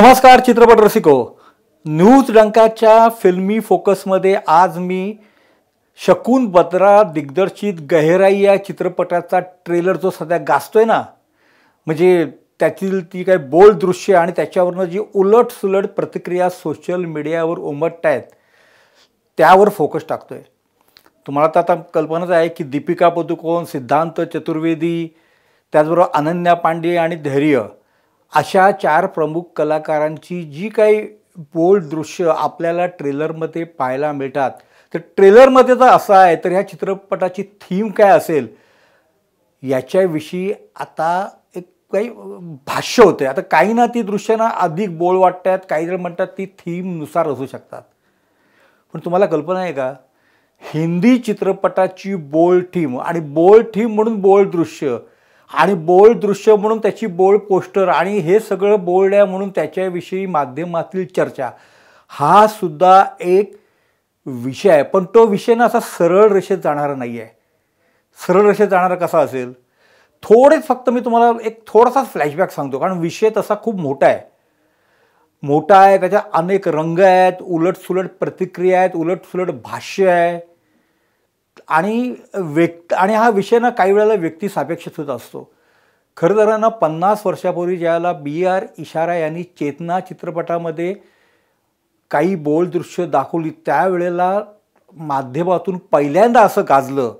नमस्कार चित्रपट रसिको न्यूज डंकाच्या फिल्मी फोकसमध्ये आज मी शकून बत्रा दिग्दर्शित गहराई या चित्रपटाचा ट्रेलर जो सध्या गाजतोय ना म्हणजे त्यातील ती काही बोल दृश्य आणि त्याच्यावरनं जी उलटसुलट प्रतिक्रिया सोशल मीडियावर उमटत आहेत त्यावर फोकस टाकतोय तुम्हाला तर आता कल्पनाच आहे की दीपिका पदुकोण सिद्धांत चतुर्वेदी त्याचबरोबर अनन्या पांडे आणि धैर्य अशा चार प्रमुख कलाकारांची जी काही बोल्ड दृश्य आपल्याला ट्रेलरमध्ये पाहायला मिळतात तर ट्रेलरमध्ये तर असं आहे तर ह्या चित्रपटाची थीम काय असेल याच्याविषयी आता एक काही भाष्य होते आता काही ना ती दृश्यांना अधिक बोळ वाटतात काही जण म्हणतात ती थीमनुसार असू शकतात पण तुम्हाला कल्पना आहे का हिंदी चित्रपटाची बोल्ड थीम आणि बोल्ड थीम म्हणून बोल्ड दृश्य आणि बोळ दृश्य म्हणून त्याची बोळ पोस्टर आणि हे सगळं बोल्ड आहे म्हणून त्याच्याविषयी माध्यमातील चर्चा हा सुद्धा एक विषय आहे पण तो विषय ना असा सरळ रेषेत जाणारा नाही आहे सरळ रेषेत जाणारा कसा असेल थोडेच फक्त मी तुम्हाला एक थोडासा फ्लॅशबॅक सांगतो कारण विषय तसा खूप मोठा आहे मोठा आहे त्याच्या अनेक रंग आहेत उलटसुलट प्रतिक्रिया आहेत उलटसुलट भाष्य आहे आणि व्यक्त आणि हा विषय ना काही वेळेला व्यक्ती होत असतो खरं तर ना पन्नास वर्षापूर्वी ज्याला बी आर इशारा यांनी चेतना चित्रपटामध्ये काही बोल दृश्य दाखवली त्यावेळेला माध्यमातून पहिल्यांदा असं गाजलं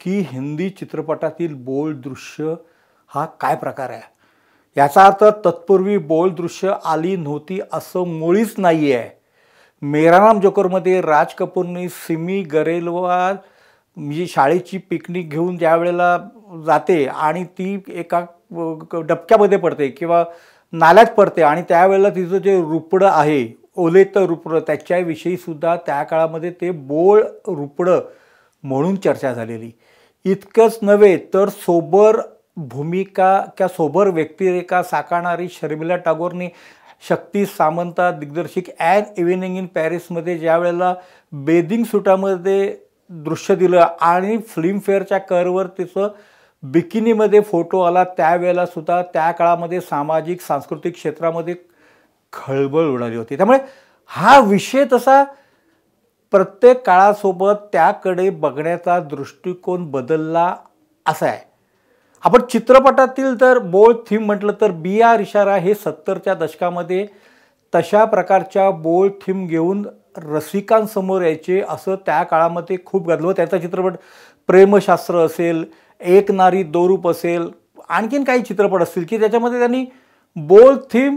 की हिंदी चित्रपटातील बोल दृश्य हा काय प्रकार आहे याचा अर्थ तत्पूर्वी बोल दृश्य आली नव्हती असं मुळीच नाही आहे मेरा जोकरमध्ये राज कपूरने सिमी गरेलवाल मी शाळेची पिकनिक घेऊन ज्या वेळेला जाते आणि ती एका डबक्यामध्ये पडते किंवा नाल्यात पडते आणि त्यावेळेला तिचं जे रुपडं आहे ओलेतं रुपडं त्याच्याविषयीसुद्धा त्या काळामध्ये ते बोळ रुपडं म्हणून चर्चा झालेली इतकंच नव्हे तर सोबर भूमिका किंवा सोबर व्यक्तिरेखा साकारणारी शर्मिला टागोरने शक्ती सामंता दिग्दर्शिक ॲन इव्हिनिंग इन पॅरिसमध्ये ज्या वेळेला बेदिंग सुटामध्ये दृश्य दिलं आणि फिल्मफेअरच्या करवर तिचं बिकिनीमध्ये फोटो आला त्यावेळेला सुद्धा त्या काळामध्ये सामाजिक सांस्कृतिक क्षेत्रामध्ये खळबळ उडाली होती त्यामुळे हा विषय तसा प्रत्येक काळासोबत त्याकडे बघण्याचा दृष्टिकोन बदलला असा आहे आपण चित्रपटातील तर बोल्ड थीम म्हटलं तर बी आर इशारा हे सत्तरच्या दशकामध्ये तशा प्रकारच्या बोल्ड थीम घेऊन रसिकांसमोर यायचे असं त्या काळामध्ये खूप गाजलं त्याचा चित्रपट प्रेमशास्त्र असेल एक नारी दोरूप असेल आणखीन काही चित्रपट असतील की त्याच्यामध्ये त्यांनी बोल थीम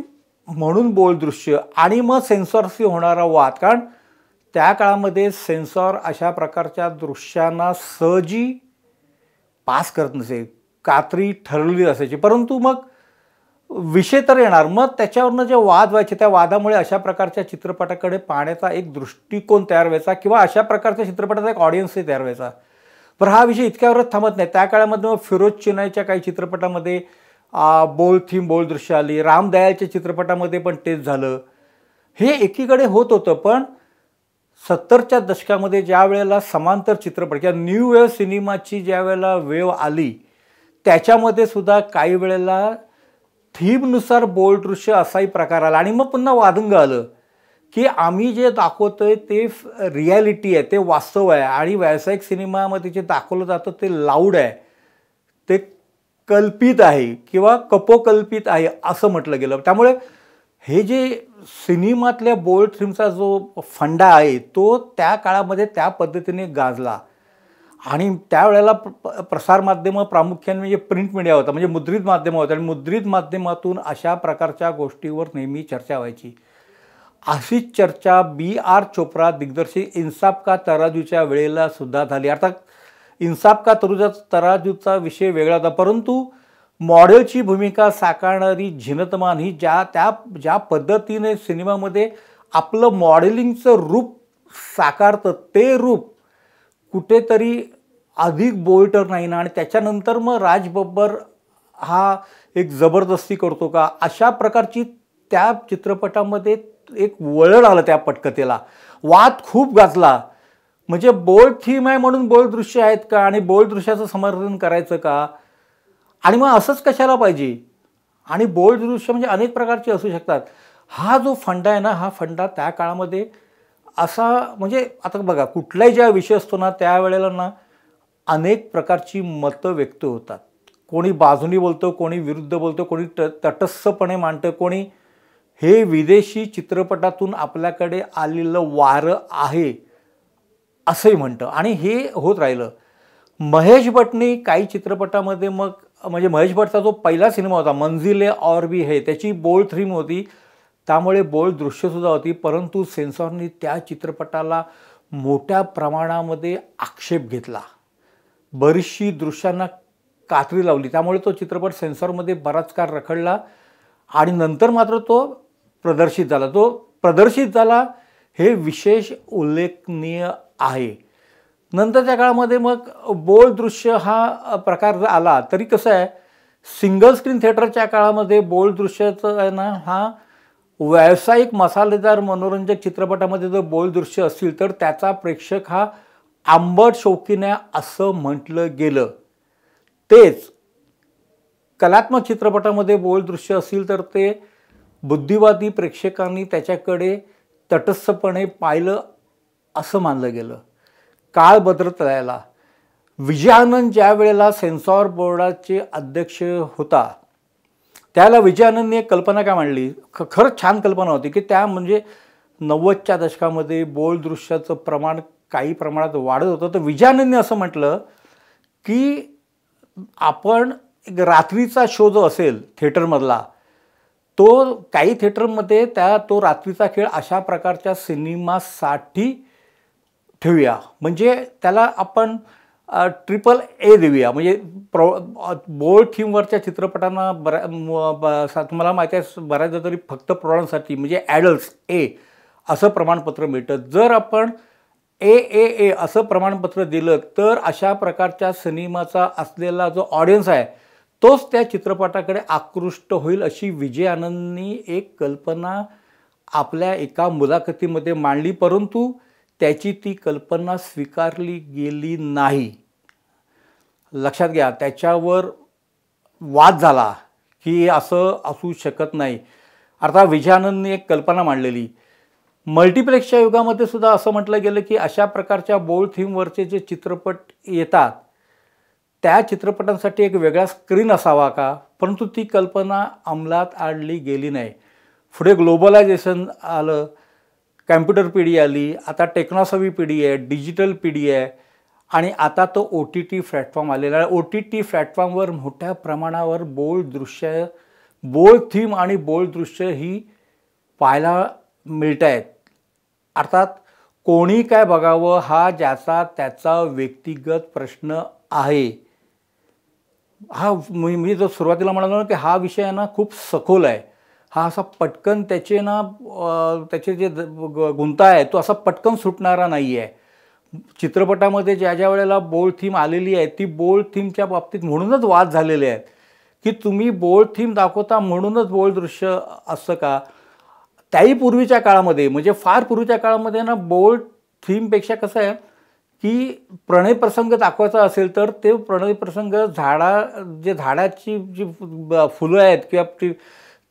म्हणून बोल दृश्य आणि मग सेन्सॉरशी होणारा वाद कारण त्या काळामध्ये सेन्सॉर अशा प्रकारच्या दृश्यांना सहजी पास करत नसे कात्री ठरलेली असायची परंतु मग विषय तर येणार मग त्याच्यावरनं जे वाद व्हायचे त्या वादामुळे अशा प्रकारच्या चित्रपटाकडे पाहण्याचा एक दृष्टिकोन तयार व्हायचा किंवा अशा प्रकारच्या चित्रपटाचा एक ऑडियन्सही तयार व्हायचा पण हा विषय इतक्यावरच थांबत नाही त्या काळामध्ये मग फिरोज चिनाईच्या काही चित्रपटामध्ये बोल थीम बोल दृश्य आली रामदयालच्या चित्रपटामध्ये पण तेच झालं हे एकीकडे होत होतं पण सत्तरच्या दशकामध्ये ज्या वेळेला समांतर चित्रपट किंवा न्यू वेव्ह सिनेमाची ज्या वेळेला वेव आली त्याच्यामध्ये सुद्धा काही वेळेला थीमनुसार बोल्ड दृश्य असाही प्रकार आला आणि मग पुन्हा वादंग आलं की आम्ही जे दाखवतोय ते रियालिटी आहे ते वास्तव आहे आणि व्यावसायिक सिनेमामध्ये जे दाखवलं जातं ते लाऊड आहे ते कल्पित आहे किंवा कपोकल्पित आहे असं म्हटलं गेलं त्यामुळे हे जे सिनेमातल्या बोल्ड थ्रीमचा जो फंडा आहे तो त्या काळामध्ये त्या पद्धतीने गाजला आणि त्यावेळेला प्र प्रसारमाध्यमं प्रामुख्याने म्हणजे प्रिंट मीडिया होता म्हणजे मुद्रित माध्यमं होतं आणि मुद्रित माध्यमातून अशा प्रकारच्या गोष्टीवर नेहमी चर्चा व्हायची अशीच चर्चा बी आर चोप्रा दिग्दर्शित इन्साफ का तराजूच्या वेळेला सुद्धा झाली अर्थात इन्साफ का तरुजा तराजूचा विषय वेगळा होता परंतु मॉडेलची भूमिका साकारणारी झिनतमान ही ज्या त्या ज्या पद्धतीने सिनेमामध्ये आपलं मॉडेलिंगचं रूप साकारतं ते रूप कुठेतरी अधिक बोल्टर नाही ना आणि त्याच्यानंतर मग राज बब्बर हा एक जबरदस्ती करतो का अशा प्रकारची त्या चित्रपटामध्ये एक वळण आलं त्या पटकथेला वाद खूप गाजला म्हणजे बोल्ड थीम आहे म्हणून बोल्ड दृश्य आहेत का आणि बोल्ड दृश्याचं समर्थन करायचं का आणि मग असंच कशाला पाहिजे आणि बोल्ड दृश्य म्हणजे अनेक प्रकारचे असू शकतात हा जो फंडा आहे ना हा फंडा त्या काळामध्ये असा म्हणजे आता बघा कुठलाही ज्या विषय असतो ना त्यावेळेला ना अनेक प्रकारची मतं व्यक्त होतात कोणी बाजूनी बोलतो कोणी विरुद्ध बोलतो कोणी त तटस्थपणे मांडतं कोणी हे विदेशी चित्रपटातून आपल्याकडे आलेलं वारं आहे असंही म्हणतं आणि हे होत राहिलं महेश भटनी काही चित्रपटामध्ये मग म्हणजे महेश भटचा जो पहिला सिनेमा होता मंजिले और बी हे त्याची बोल्ड थ्रीम होती त्यामुळे दृश्य दृश्यसुद्धा होती परंतु सेन्सॉरनी त्या चित्रपटाला मोठ्या प्रमाणामध्ये आक्षेप घेतला बरीचशी दृश्यांना कात्री लावली त्यामुळे तो चित्रपट सेन्सॉरमध्ये बराच काळ रखडला आणि नंतर मात्र तो प्रदर्शित झाला तो प्रदर्शित झाला हे विशेष उल्लेखनीय आहे नंतरच्या काळामध्ये मग बोल दृश्य हा प्रकार आला तरी कसं आहे सिंगल स्क्रीन थिएटरच्या काळामध्ये बोल दृश्याचा ना हा व्यावसायिक मसालेदार मनोरंजक चित्रपटामध्ये जर बोल दृश्य असतील तर त्याचा प्रेक्षक हा आंबट शौकीन आहे असं म्हटलं गेलं तेच कलात्मक चित्रपटामध्ये बोल दृश्य असतील तर ते बुद्धिवादी प्रेक्षकांनी त्याच्याकडे तटस्थपणे पाहिलं असं मानलं गेलं काळ बदलत राहिला विजयानंद ज्या वेळेला सेन्सॉर बोर्डाचे अध्यक्ष होता त्याला विजयानंदनी एक कल्पना काय मांडली ख खरंच छान कल्पना होती की त्या म्हणजे नव्वदच्या दशकामध्ये बोल दृश्याचं प्रमाण काही प्रमाणात वाढत होतं तर विजयानंदने असं म्हटलं की आपण एक रात्रीचा शो जो असेल थिएटरमधला तो काही थिएटरमध्ये त्या तो रात्रीचा खेळ अशा प्रकारच्या सिनेमासाठी ठेवूया म्हणजे त्याला आपण ट्रिपल ए देऊया म्हणजे प्रो बोल्ड थीमवरच्या चित्रपटांना बऱ्या तुम्हाला माहिती आहे बऱ्याचदा तरी फक्त प्रौढांसाठी म्हणजे ॲडल्ट्स ए असं प्रमाणपत्र मिळतं जर आपण ए ए ए असं प्रमाणपत्र दिलं तर अशा प्रकारच्या सिनेमाचा असलेला जो ऑडियन्स आहे तोच त्या चित्रपटाकडे आकृष्ट होईल अशी विजय आनंदनी एक कल्पना आपल्या एका मुलाखतीमध्ये मांडली परंतु त्याची ती कल्पना स्वीकारली गेली नाही लक्षात घ्या त्याच्यावर वाद झाला की असं असू शकत नाही अर्थात विजयानंदने एक कल्पना मांडलेली मल्टिप्लेक्सच्या युगामध्ये सुद्धा असं म्हटलं गेलं की अशा प्रकारच्या बोल्ड थीमवरचे जे चित्रपट येतात त्या चित्रपटांसाठी एक वेगळा स्क्रीन असावा का परंतु ती कल्पना अंमलात आणली गेली नाही पुढे ग्लोबलायझेशन आलं कॅम्प्युटर पिढी आली आता टेक्नॉसॉवी पिढी आहे डिजिटल पिढी आहे आणि आता तो ओ टी टी प्लॅटफॉर्म आलेला आहे ओ टी टी प्लॅटफॉर्मवर मोठ्या प्रमाणावर बोल्ड दृश्य बोल्ड थीम आणि बोल्ड दृश्य ही पाहायला मिळत आहेत अर्थात कोणी काय बघावं हा ज्याचा त्याचा व्यक्तिगत प्रश्न आहे हा मी मी जो सुरुवातीला म्हणालो की हा विषय ना खूप सखोल आहे हा असा पटकन त्याचे ना त्याचे जे गुंता आहे तो असा पटकन सुटणारा नाही आहे चित्रपटामध्ये ज्या ज्या वेळेला बोल्ड थीम आलेली आहे ती बोल्ड थीमच्या बाबतीत म्हणूनच वाद झालेले आहेत की तुम्ही बोल्ड थीम दाखवता म्हणूनच बोल्ड दृश्य असतं का त्याही पूर्वीच्या काळामध्ये म्हणजे फार पूर्वीच्या काळामध्ये ना बोल्ड थीमपेक्षा कसं आहे की प्रणय प्रसंग दाखवायचा असेल तर ते प्रणय प्रसंग झाडा जे झाडाची जी फुलं आहेत किंवा ती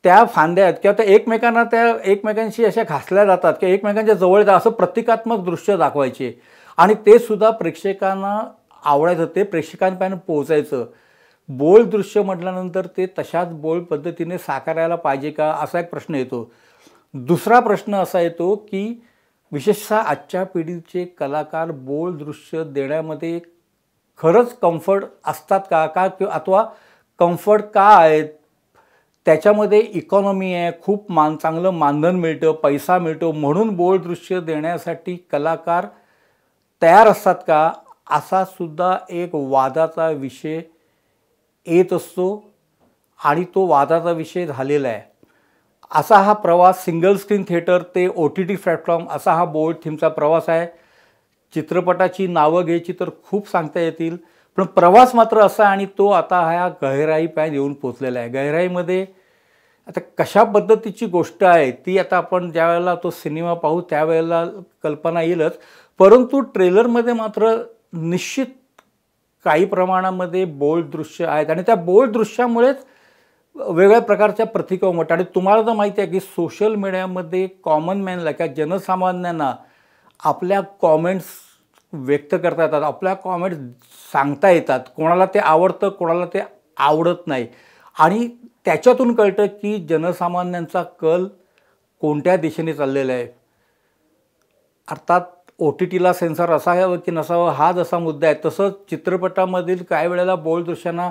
त्या फांद्या आहेत किंवा त्या एकमेकांना त्या एकमेकांशी अशा घासल्या जातात किंवा एकमेकांच्या जवळ जा असं प्रतिकात्मक दृश्य दाखवायचे आणि ते सुद्धा प्रेक्षकांना आवडायचं ते प्रेक्षकांपर्यंत पोहोचायचं बोल दृश्य म्हटल्यानंतर ते तशाच बोल पद्धतीने साकारायला पाहिजे का असा एक प्रश्न येतो दुसरा प्रश्न असा येतो की विशेषतः आजच्या पिढीचे कलाकार बोल दृश्य देण्यामध्ये खरंच कम्फर्ट असतात का का किंवा अथवा कम्फर्ट का आहेत त्याच्यामध्ये इकॉनॉमी आहे खूप मान चांगलं मानधन मिळतं पैसा मिळतो म्हणून बोल दृश्य देण्यासाठी कलाकार तयार असतात का असा सुद्धा एक वादाचा विषय येत असतो आणि तो वादाचा विषय झालेला आहे असा हा प्रवास सिंगल स्क्रीन थिएटर ते ओ टी टी प्लॅटफॉर्म असा हा बोर्ड थीमचा प्रवास आहे चित्रपटाची नावं घ्यायची तर खूप सांगता येतील पण प्रवास मात्र असा आणि तो आता ह्या पॅन येऊन पोचलेला आहे गहराईमध्ये आता कशा पद्धतीची गोष्ट आहे ती आता आपण ज्यावेळेला तो सिनेमा पाहू त्यावेळेला कल्पना येईलच परंतु ट्रेलरमध्ये मात्र निश्चित काही प्रमाणामध्ये बोल्ड दृश्य आहेत आणि त्या बोल्ड दृश्यामुळेच वेगळ्या प्रकारच्या प्रतिक्रिया उमटतात आणि तुम्हाला तर माहिती आहे की सोशल मीडियामध्ये कॉमन मॅनला किंवा जनसामान्यांना आपल्या कॉमेंट्स व्यक्त करता येतात आपल्या कॉमेंट्स सांगता येतात कोणाला ते आवडतं कोणाला ते आवडत नाही आणि त्याच्यातून कळतं की जनसामान्यांचा कल कोणत्या दिशेने चाललेला आहे अर्थात ओ टी टीला सेन्सर असावं की नसावं हा जसा मुद्दा आहे तसंच चित्रपटामधील काही वेळेला बोल दृश्यांना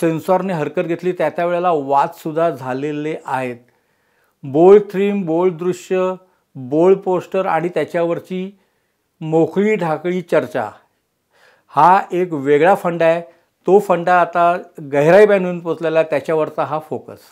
सेन्सॉरने हरकत घेतली त्या त्या वेळेला वादसुद्धा झालेले आहेत बोल्ड थ्रीम बोल्ड दृश्य बोल्ड पोस्टर आणि त्याच्यावरची मोकळी ढाकळी चर्चा हा एक वेगळा फंड आहे तो फंडा आता गहराई बांधून पोचलेला त्याच्यावरचा हा फोकस